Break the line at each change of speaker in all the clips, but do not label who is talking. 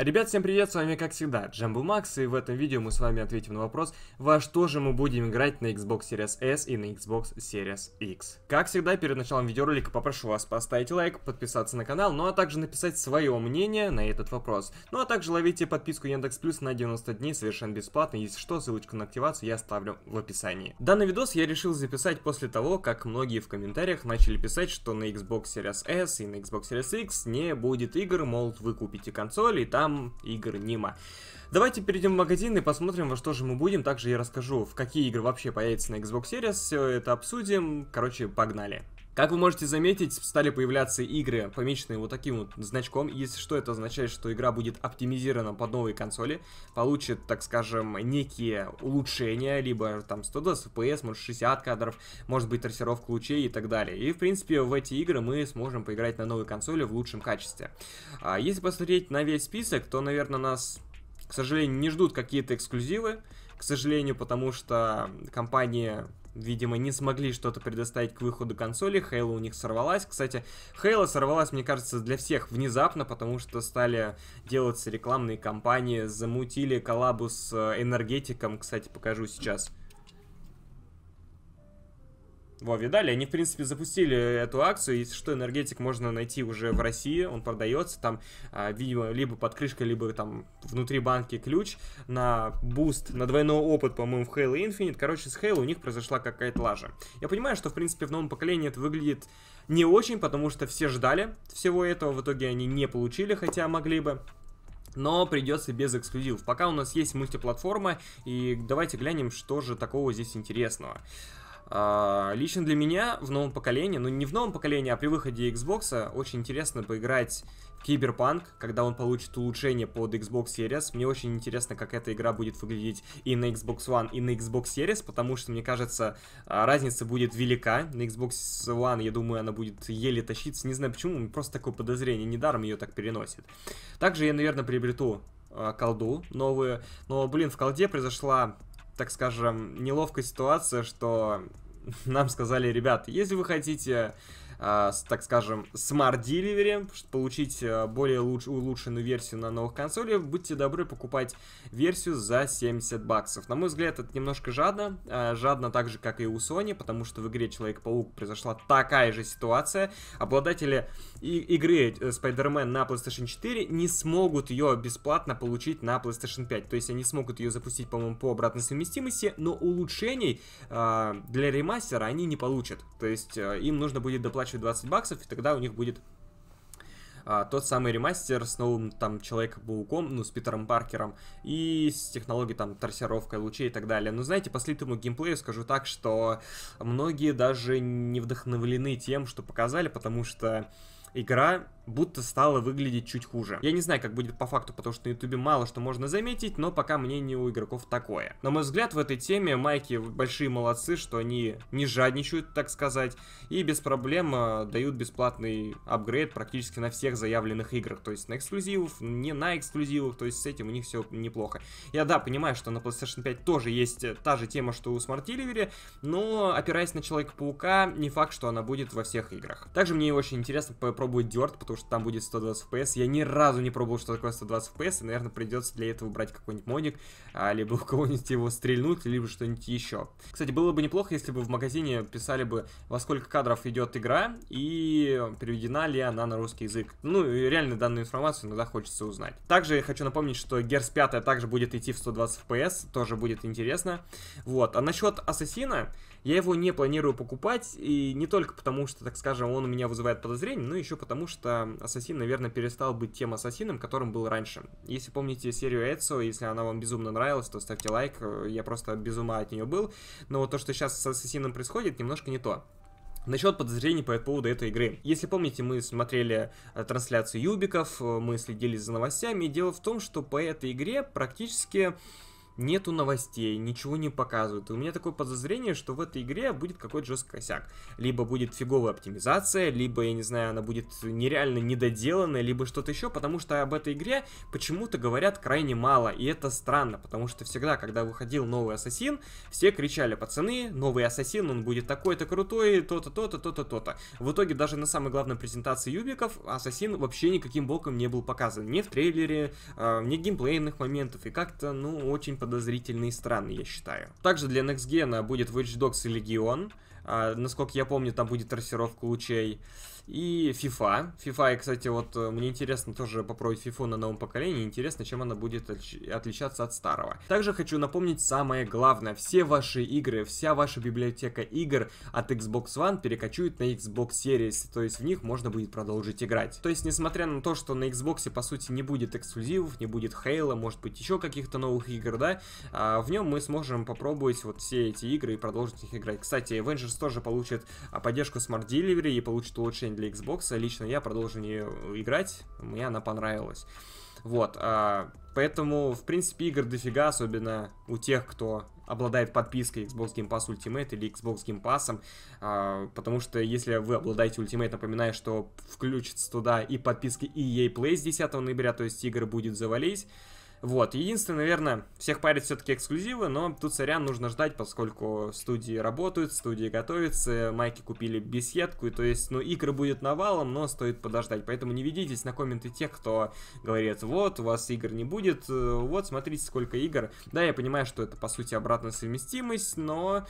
Ребят, всем привет, с вами как всегда Джамбу Макс, и в этом видео мы с вами ответим на вопрос, во что же мы будем играть на Xbox Series S и на Xbox Series X. Как всегда, перед началом видеоролика попрошу вас поставить лайк, подписаться на канал, ну а также написать свое мнение на этот вопрос. Ну а также ловите подписку Яндекс Плюс на 90 дней совершенно бесплатно, если что, ссылочку на активацию я оставлю в описании. Данный видос я решил записать после того, как многие в комментариях начали писать, что на Xbox Series S и на Xbox Series X не будет игр, мол, вы купите консоль и там там игр Нима. Давайте перейдем в магазин и посмотрим, во что же мы будем. Также я расскажу, в какие игры вообще появятся на Xbox Series. Все это обсудим. Короче, погнали. Как вы можете заметить, стали появляться игры, помеченные вот таким вот значком. Если что, это означает, что игра будет оптимизирована под новые консоли, получит, так скажем, некие улучшения, либо там 120 FPS, может 60 кадров, может быть трассировка лучей и так далее. И, в принципе, в эти игры мы сможем поиграть на новой консоли в лучшем качестве. А если посмотреть на весь список, то, наверное, нас, к сожалению, не ждут какие-то эксклюзивы, к сожалению, потому что компания видимо, не смогли что-то предоставить к выходу консоли. Хейла у них сорвалась. Кстати, Хейла сорвалась, мне кажется, для всех внезапно, потому что стали делаться рекламные кампании, замутили коллабу с э, энергетиком. Кстати, покажу сейчас. Во, видали, они, в принципе, запустили эту акцию, если что, энергетик можно найти уже в России, он продается, там, а, видимо, либо под крышкой, либо там внутри банки ключ на буст, на двойной опыт, по-моему, в Halo Infinite. Короче, с Halo у них произошла какая-то лажа. Я понимаю, что, в принципе, в новом поколении это выглядит не очень, потому что все ждали всего этого, в итоге они не получили, хотя могли бы. Но придется без эксклюзивов. Пока у нас есть мультиплатформа, и давайте глянем, что же такого здесь интересного. А, лично для меня в новом поколении, ну не в новом поколении, а при выходе Xbox а очень интересно поиграть в Киберпанк, когда он получит улучшение под Xbox Series. Мне очень интересно, как эта игра будет выглядеть и на Xbox One, и на Xbox Series, потому что, мне кажется, а, разница будет велика. На Xbox One, я думаю, она будет еле тащиться. Не знаю почему, просто такое подозрение, недаром ее так переносит. Также я, наверное, приобрету колду новую, но, блин, в колде произошла так скажем, неловкая ситуация, что нам сказали, ребят, если вы хотите а, так скажем, Smart Delivery, получить э, более луч улучшенную версию на новых консолях, будьте добры покупать версию за 70 баксов. На мой взгляд, это немножко жадно. А, жадно так же, как и у Sony, потому что в игре Человек-паук произошла такая же ситуация. Обладатели игры Spider-Man э, на PlayStation 4 не смогут ее бесплатно получить на PlayStation 5. То есть они смогут ее запустить, по-моему, по обратной совместимости, но улучшений а, для ремастера они не получат. То есть э, им нужно будет доплачивать доплачивать 20 баксов, и тогда у них будет а, тот самый ремастер с новым там Человеком-пауком, ну, с Питером Паркером, и с технологией там трассировка лучей и так далее. Но знаете, по слитому геймплею скажу так, что многие даже не вдохновлены тем, что показали, потому что игра будто стало выглядеть чуть хуже. Я не знаю, как будет по факту, потому что на ютубе мало что можно заметить, но пока мнение у игроков такое. На мой взгляд, в этой теме майки большие молодцы, что они не жадничают, так сказать, и без проблем э, дают бесплатный апгрейд практически на всех заявленных играх, то есть на эксклюзивов, не на эксклюзивов, то есть с этим у них все неплохо. Я, да, понимаю, что на PlayStation 5 тоже есть э, та же тема, что у Smart Delivery, но, опираясь на Человека-паука, не факт, что она будет во всех играх. Также мне очень интересно попробовать Dirt, потому что там будет 120 FPS. Я ни разу не пробовал, что такое 120 FPS, и, наверное, придется для этого брать какой-нибудь модик, а, либо у кого-нибудь его стрельнуть, либо что-нибудь еще. Кстати, было бы неплохо, если бы в магазине писали бы, во сколько кадров идет игра, и переведена ли она на русский язык. Ну, реально данную информацию иногда хочется узнать. Также я хочу напомнить, что Герс 5 также будет идти в 120 FPS, тоже будет интересно. Вот, а насчет Ассасина, я его не планирую покупать, и не только потому, что, так скажем, он у меня вызывает подозрение, но еще потому, что Ассасин, наверное, перестал быть тем Ассасином, которым был раньше. Если помните серию Эдсо, если она вам безумно нравилась, то ставьте лайк, э, я просто без ума от нее был. Но вот то, что сейчас с Ассасином происходит, немножко не то. Насчет подозрений по поводу этой игры. Если помните, мы смотрели э, трансляцию Юбиков, э, мы следили за новостями. И дело в том, что по этой игре практически нету новостей, ничего не показывают. И у меня такое подозрение, что в этой игре будет какой-то жесткий косяк. Либо будет фиговая оптимизация, либо, я не знаю, она будет нереально недоделанная, либо что-то еще, потому что об этой игре почему-то говорят крайне мало, и это странно, потому что всегда, когда выходил новый Ассасин, все кричали, пацаны, новый Ассасин, он будет такой-то крутой, то-то, то-то, то-то, то-то. В итоге даже на самой главной презентации Юбиков Ассасин вообще никаким боком не был показан. Ни в трейлере, э, ни геймплейных моментов, и как-то, ну, очень подозрительные страны, я считаю. Также для Next Gen будет Watch Dogs и Legion. А, насколько я помню, там будет трассировка лучей. И FIFA. FIFA, и, кстати, вот э, мне интересно тоже попробовать FIFA на новом поколении. Интересно, чем она будет отличаться от старого. Также хочу напомнить самое главное. Все ваши игры, вся ваша библиотека игр от Xbox One перекочует на Xbox Series. То есть в них можно будет продолжить играть. То есть, несмотря на то, что на Xbox, по сути, не будет эксклюзивов, не будет Halo, может быть, еще каких-то новых игр, да, а, в нем мы сможем попробовать вот все эти игры и продолжить их играть. Кстати, Avengers тоже получит а, поддержку Smart Delivery и получит улучшение для Xbox. Лично я продолжу нее играть, мне она понравилась. Вот, а, поэтому, в принципе, игр дофига, особенно у тех, кто обладает подпиской Xbox Game Pass Ultimate или Xbox Game Pass, а, потому что если вы обладаете Ultimate, напоминаю, что включится туда и подписка EA Play с 10 ноября, то есть игр будет завались, вот, единственное, наверное, всех парит все-таки эксклюзивы, но тут, сорян, нужно ждать, поскольку студии работают, студии готовятся, майки купили беседку, и, то есть, ну, игры будет навалом, но стоит подождать. Поэтому не ведитесь на комменты тех, кто говорит, вот, у вас игр не будет, э, вот, смотрите, сколько игр. Да, я понимаю, что это, по сути, обратная совместимость, но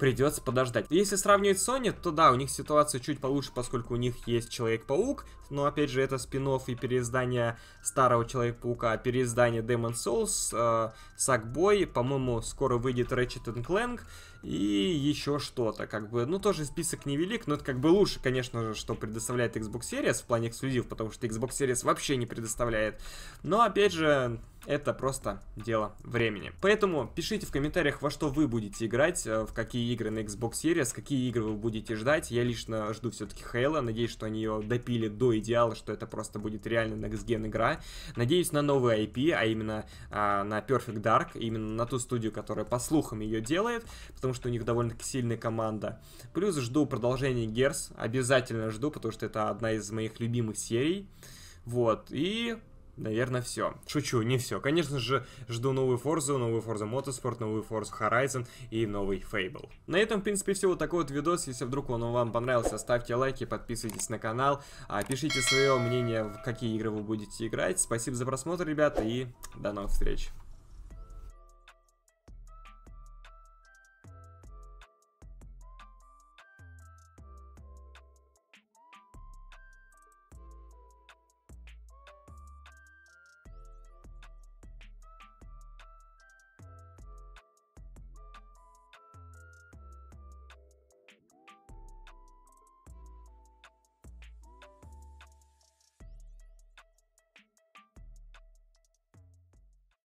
придется подождать. Если сравнивать Sony, то да, у них ситуация чуть получше, поскольку у них есть Человек-паук, но опять же это спин и переиздание старого Человека-паука, а переиздание Demon's Souls, э, Sackboy, по-моему, скоро выйдет Ratchet Clank, и еще что-то, как бы, ну, тоже список невелик, но это как бы лучше, конечно же, что предоставляет Xbox Series в плане эксклюзив, потому что Xbox Series вообще не предоставляет, но, опять же, это просто дело времени. Поэтому пишите в комментариях, во что вы будете играть, э, в какие игры на Xbox Series, какие игры вы будете ждать. Я лично жду все-таки Хейла, надеюсь, что они ее допили до идеала, что это просто будет реально Next Gen игра. Надеюсь на новый IP, а именно а, на Perfect Dark, именно на ту студию, которая по слухам ее делает, потому потому что у них довольно-таки сильная команда. Плюс жду продолжения Герс, обязательно жду, потому что это одна из моих любимых серий. Вот, и Наверное, все. Шучу, не все. Конечно же, жду новую Forza, новую Forza Motorsport, новую Forza Horizon и новый Fable. На этом, в принципе, все. Вот такой вот видос. Если вдруг он вам понравился, ставьте лайки, подписывайтесь на канал, а, пишите свое мнение, в какие игры вы будете играть. Спасибо за просмотр, ребята, и до новых встреч.